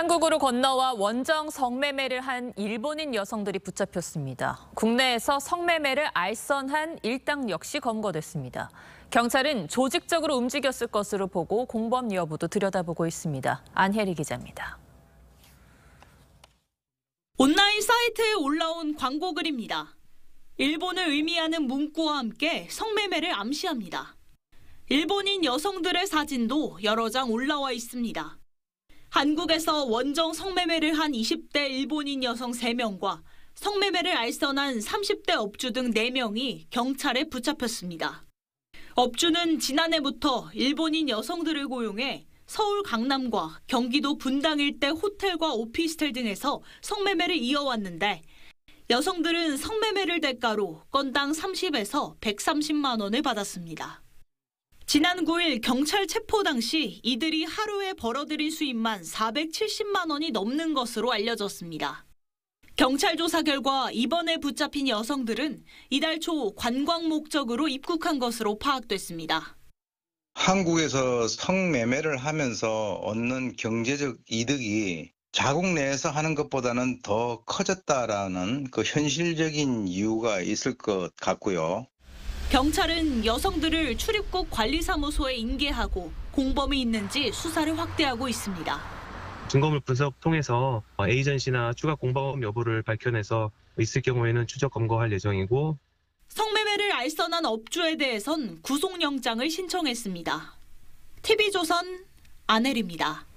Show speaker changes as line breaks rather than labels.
한국으로 건너와 원정 성매매를 한 일본인 여성들이 붙잡혔습니다. 국내에서 성매매를 알선한 일당 역시 검거됐습니다. 경찰은 조직적으로 움직였을 것으로 보고 공범 여부도 들여다보고 있습니다. 안혜리 기자입니다.
온라인 사이트에 올라온 광고 글입니다. 일본을 의미하는 문구와 함께 성매매를 암시합니다. 일본인 여성들의 사진도 여러 장 올라와 있습니다. 한국에서 원정 성매매를 한 20대 일본인 여성 3명과 성매매를 알선한 30대 업주 등 4명이 경찰에 붙잡혔습니다. 업주는 지난해부터 일본인 여성들을 고용해 서울 강남과 경기도 분당 일대 호텔과 오피스텔 등에서 성매매를 이어왔는데 여성들은 성매매를 대가로 건당 30에서 130만 원을 받았습니다. 지난 9일 경찰 체포 당시 이들이 하루에 벌어들인 수입만 470만 원이 넘는 것으로 알려졌습니다. 경찰 조사 결과 이번에 붙잡힌 여성들은 이달 초 관광 목적으로 입국한 것으로 파악됐습니다.
한국에서 성매매를 하면서 얻는 경제적 이득이 자국 내에서 하는 것보다는 더 커졌다라는 그 현실적인 이유가 있을 것 같고요.
경찰은 여성들을 출입국 관리사무소에 인계하고 공범이 있는지 수사를 확대하고 있습니다. 증거물 분석 통해서 어, 에이전시나 추가 공범 여부를 밝혀내서 있을 경우에는 추적
검거할 예정이고
성매매를 알선한 업주에 대해선 구속영장을 신청했습니다. TV조선 아내입니다